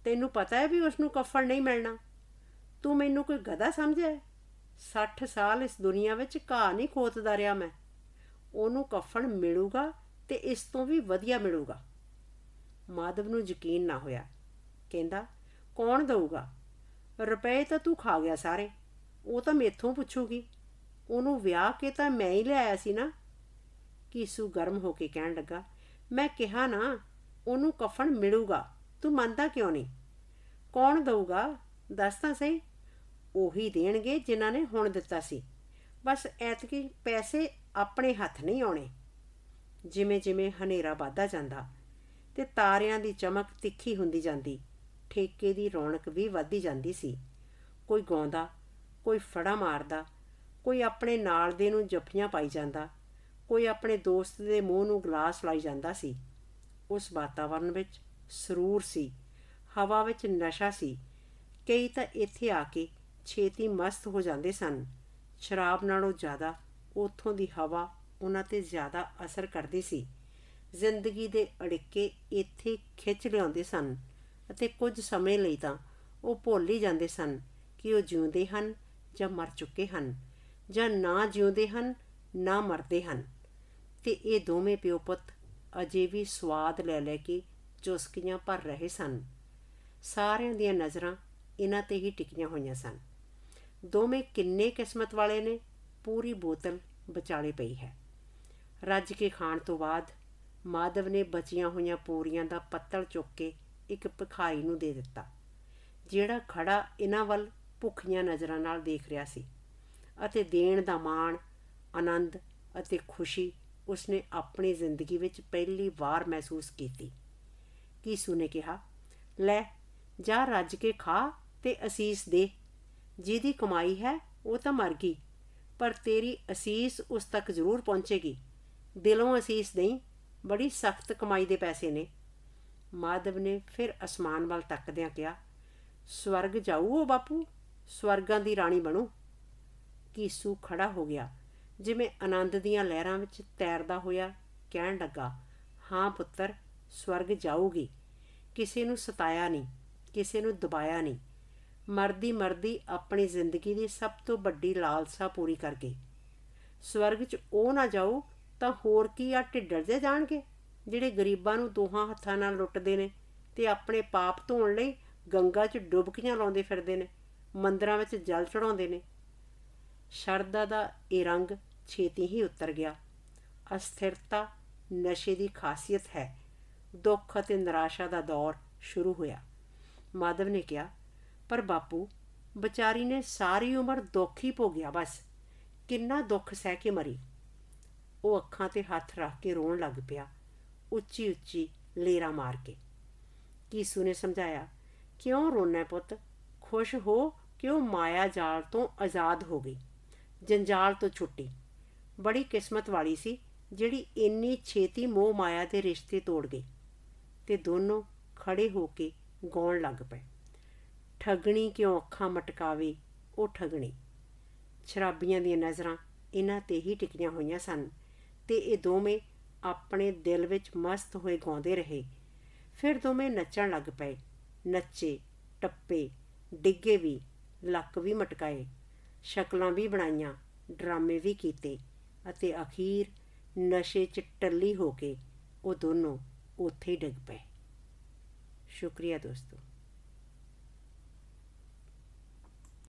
ਤੈਨੂੰ ਪਤਾ ਹੈ ਵੀ ਉਸ ਨੂੰ ਕਫਨ ਨਹੀਂ ਮਿਲਣਾ ਤੂੰ ਮੈਨੂੰ ਕੋਈ ਗਧਾ ਸਮਝਿਆ 60 ਸਾਲ ਇਸ ਦੁਨੀਆ ਵਿੱਚ ਘਾ ਨਹੀਂ ਖੋਤਦਾ ਰਿਹਾ ਮੈਂ ਉਹਨੂੰ ਕਫਨ ਮਿਲੂਗਾ ਤੇ ਇਸ ਤੋਂ ਵੀ ਵਧੀਆ ਮਿਲੂਗਾ ਮਾਧਵ ਨੂੰ ਯਕੀਨ ਨਾ ਹੋਇਆ ਕਹਿੰਦਾ ਕੌਣ ਦਊਗਾ ਰੁਪਏ ਤਾਂ ਤੂੰ ਖਾ ਗਿਆ ਸਾਰੇ ਉਹ ਤਾਂ ਮੇਥੋਂ ਪੁੱਛੂਗੀ ਉਹਨੂੰ ਵਿਆਹ ਕੇ ਤਾਂ ਮੈਂ ਹੀ ਲਿਆਇਆ ਸੀ ਨਾ ਕੀਸੂ ਗਰਮ ਹੋ ਕੇ ਕਹਿਣ ਲੱਗਾ ਮੈਂ ਕਿਹਾ ਨਾ ਉਹਨੂੰ ਕਫਨ ਮਿਲੂਗਾ ਤੂੰ ਮੰਨਦਾ ਕਿਉਂ ਨਹੀਂ ਕੌਣ ਦਊਗਾ ਦੱਸ ਤਾਂ ਸਹੀ ਉਹੀ ਦੇਣਗੇ ਜਿਨ੍ਹਾਂ ਨੇ ਹੁਣ ਦਿੱਤਾ ਸੀ ਬਸ ਐਤਕੀ ਪੈਸੇ ਆਪਣੇ ਹੱਥ ਨਹੀਂ ਆਉਣੇ ਜਿਵੇਂ-ਜਿਵੇਂ ਹਨੇਰਾ ਵਧਦਾ ਜਾਂਦਾ ਤੇ ਤਾਰਿਆਂ ਦੀ ਚਮਕ ਤਿੱਖੀ ਹੁੰਦੀ ਜਾਂਦੀ ਠੇਕੇ ਦੀ ਰੌਣਕ ਵੀ ਵਧਦੀ ਜਾਂਦੀ ਸੀ ਕੋਈ ਗਾਉਂਦਾ ਕੋਈ ਫੜਾ ਮਾਰਦਾ ਕੋਈ ਆਪਣੇ ਨਾਲ ਦੇ ਨੂੰ ਜੱਫੀਆਂ ਪਾਈ ਜਾਂਦਾ ਕੋਈ ਆਪਣੇ ਦੋਸਤ ਦੇ ਮੂੰਹ ਨੂੰ ਗਲਾਸ ਲਾਈ ਜਾਂਦਾ ਸੀ ਉਸ ਵਾਤਾਵਰਣ ਵਿੱਚ ਸਰੂਰ ਸੀ ਹਵਾ ਵਿੱਚ ਨਸ਼ਾ ਸੀ ਕਈ ਤਾਂ ਇੱਥੇ ਆ ਕੇ ਛੇਤੀ ਮਸਤ ਹੋ ਜਾਂਦੇ ਸਨ ਸ਼ਰਾਬ ਨਾਲੋਂ ਜ਼ਿਆਦਾ ਉਥੋਂ ਦੀ ਹਵਾ ਉਹਨਾਂ ਤੇ ਜ਼ਿਆਦਾ ਅਸਰ ਕਰਦੀ ਸੀ ਜ਼ਿੰਦਗੀ ਦੇ ਅੜਿੱਕੇ ਇੱਥੇ ਖਿੱਚ ਲਿਆਉਂਦੇ ਸਨ ਅਤੇ ਕੁਝ ਸਮੇਂ ਲਈ ਤਾਂ ਉਹ ਭੁੱਲ ਹੀ ਜਾਂਦੇ ਸਨ ਕਿ ਉਹ ਜਿਉਂਦੇ ਹਨ ਜਾਂ ਮਰ ਚੁੱਕੇ ਹਨ ਜਾਂ ਨਾ ਜਿਉਂਦੇ ਹਨ ਨਾ ਮਰਦੇ ਹਨ ਤੇ ਇਹ ਦੋਵੇਂ ਪਿਓ ਪੁੱਤ ਅਜੇ ਵੀ ਸਵਾਦ ਲੈ ਲੈ ਕੇ ਚੁਸਕੀਆਂ ਭਰ ਰਹੇ ਸਨ ਸਾਰਿਆਂ ਦੀਆਂ ਨਜ਼ਰਾਂ ਇਹਨਾਂ ਤੇ ਹੀ ਟਿਕੀਆਂ ਹੋਈਆਂ ਸਨ ਦੋਵੇਂ ਕਿੰਨੇ ਕਿਸਮਤ ਵਾਲੇ ਨੇ ਪੂਰੀ ਬੋਤਲ ਵਿਚਾਲੇ ਪਈ ਹੈ ਰੱਜ ਕੇ ਖਾਣ ਤੋਂ ਬਾਅਦ ਮਾਧਵ ਨੇ ਬਚੀਆਂ ਹੋਈਆਂ ਪੂਰੀਆਂ ਦਾ ਪੱਤਲ ਚੁੱਕ ਕੇ ਇੱਕ ਪਖਾਈ ਨੂੰ ਦੇ ਦਿੱਤਾ ਜਿਹੜਾ ਖੜਾ ਇਹਨਾਂ ਵੱਲ ਭੁੱਖੀਆਂ ਨਜ਼ਰਾਂ ਨਾਲ ਦੇਖ ਰਿਹਾ ਸੀ ਅਤੇ ਦੇਣ ਦਾ ਮਾਣ ਆਨੰਦ ਅਤੇ ਖੁਸ਼ੀ ਉਸਨੇ ਆਪਣੀ ਜ਼ਿੰਦਗੀ ਵਿੱਚ ਪਹਿਲੀ ਵਾਰ ਮਹਿਸੂਸ ਕੀਤੀ ਕੀਸੂ ਨੇ ਕਿਹਾ ਲੈ ਜਾ ਰੱਜ ਕੇ ਖਾ ਤੇ ਅਸੀਸ ਦੇ ਜਿਹਦੀ ਕਮਾਈ ਹੈ ਉਹ ਤਾਂ ਮਰ ਗਈ ਪਰ ਤੇਰੀ ਅਸੀਸ ਉਸ ਤੱਕ ਜ਼ਰੂਰ ਪਹੁੰਚੇਗੀ ਦਿਲੋਂ ਅਸੀਸ ਦੇਈ ਬੜੀ ਸਖਤ ਕਮਾਈ ਦੇ ਪੈਸੇ ਨੇ ਮਾਧਵ ਨੇ ਫਿਰ ਅਸਮਾਨ ਵੱਲ ਤੱਕਦਿਆਂ ਕਿਹਾ ਸਵਰਗ ਜਾਊ ਉਹ ਬਾਪੂ ਸਵਰਗਾਂ ਦੀ ਰਾਣੀ ਬਣੋ ਕੀਸੂ ਖੜਾ ਹੋ ਗਿਆ ਜਿਵੇਂ ਆਨੰਦ ਦੀਆਂ ਲਹਿਰਾਂ ਵਿੱਚ ਤੈਰਦਾ ਹੋਇਆ ਕਹਿਣ ਲੱਗਾ ਹਾਂ ਪੁੱਤਰ ਸਵਰਗ ਜਾਊਗੀ ਕਿਸੇ ਨੂੰ ਸਤਾਇਆ ਨਹੀਂ ਕਿਸੇ ਨੂੰ ਦਬਾਇਆ ਨਹੀਂ ਮਰਦੀ ਮਰਦੀ ਆਪਣੀ ਜ਼ਿੰਦਗੀ ਦੀ ਸਭ ਤੋਂ ਵੱਡੀ ਲਾਲਸਾ ਪੂਰੀ ਕਰਕੇ ਸਵਰਗ 'ਚ ਉਹ ਨਾ ਜਾਓ ਤਾਂ ਹੋਰ ਕੀ ਆ ਢਿੱਡਰ ਜੇ ਜਾਣਗੇ ਜਿਹੜੇ ਗਰੀਬਾਂ ਨੂੰ ਦੋਹਾਂ ਹੱਥਾਂ ਨਾਲ ਲੁੱਟਦੇ ਨੇ ਤੇ ਆਪਣੇ ਪਾਪ ਧੋਣ ਲਈ ਗੰਗਾ 'ਚ ਡੁਬਕੀਆਂ ਲਾਉਂਦੇ ਫਿਰਦੇ ਨੇ ਮੰਦਰਾਂ ਵਿੱਚ ਜਲ ਚੜਾਉਂਦੇ ਨੇ ਸ਼ਰਦਾ ਦਾ ਇਹ ਰੰਗ ਛੇਤੀ ਹੀ ਉਤਰ ਗਿਆ ਅਸਥਿਰਤਾ ਨਸ਼ੇ ਦੀ ਖਾਸੀਅਤ ਹੈ ਦੁੱਖ ਅਤੇ ਨਿਰਾਸ਼ਾ ਦਾ ਦੌਰ ਸ਼ੁਰੂ ਹੋਇਆ ਮਾਧਵ ਨੇ ਕਿਹਾ ਪਰ ਬਾਪੂ ਵਿਚਾਰੀ ਨੇ ਸਾਰੀ ਉਮਰ ਦੁੱਖ ਹੀ ਭੋਗਿਆ ਬਸ ਕਿੰਨਾ ਦੁੱਖ ਸਹਿ ਕੇ ਮਰੀ ਉਹ ਅੱਖਾਂ ਤੇ ਹੱਥ ਰੱਖ ਕੇ ਰੋਣ ਲੱਗ ਪਿਆ ਉੱਚੀ ਉੱਚੀ ਲੇਰਾ ਮਾਰ ਕੇ ਕੀਸੂ ਨੇ ਸਮਝਾਇਆ ਕਿਉਂ ਰੋਣਾ ਪੁੱਤ ਖੁਸ਼ ਹੋ ਕਿ ਉਹ ਮਾਇਆ ਜਾਲ ਤੋਂ ਆਜ਼ਾਦ ਹੋ ਗਈ ਜੰਜਾਲ ਤੋਂ ਛੁੱਟੀ ਬੜੀ ਕਿਸਮਤ ਵਾਲੀ ਸੀ ਜਿਹੜੀ ਇੰਨੀ ਛੇਤੀ ਮੋਹ ਮਾਇਆ ਦੇ ਰਿਸ਼ਤੇ ਤੋੜ ਗਈ ਤੇ ਦੋਨੋਂ ਖੜੇ ਹੋ ਕੇ ਗਾਉਣ ਲੱਗ ਪਏ ਠਗਣੀ ਕਿਉਂ ਅੱਖਾਂ ਮਟਕਾਵੇ ਉਹ ਠਗਣੀ ਸ਼ਰਾਬੀਆਂ ਦੀਆਂ ਨਜ਼ਰਾਂ ਇਹਨਾਂ ਤੇ ਹੀ ਟਿਕੀਆਂ ਹੋਈਆਂ ਸਨ ਤੇ ਇਹ ਦੋਵੇਂ ਆਪਣੇ ਦਿਲ ਵਿੱਚ ਮਸਤ ਹੋਏ ਗਾਉਂਦੇ ਰਹੇ ਫਿਰ ਦੋਵੇਂ ਨੱਚਣ ਲੱਗ ਪਏ ਨੱਚੇ ਟੱਪੇ ਡਿੱਗੇ ਵੀ ਲੱਕ ਵੀ ਮਟਕਾਏ ਸ਼ਕਲਾਂ ਵੀ ਬਣਾਈਆਂ ਡਰਾਮੇ ਵੀ ਕੀਤੇ ਅਤੇ ਅਖੀਰ ਨਸ਼ੇ 'ਚ ਟੱਲੀ ਹੋ ਕੇ ਉਹ ਦੋਨੋਂ ਉੱਥੇ ਡਿੱਗ ਪਏ ਸ਼ੁਕਰੀਆ ਦੋਸਤੋ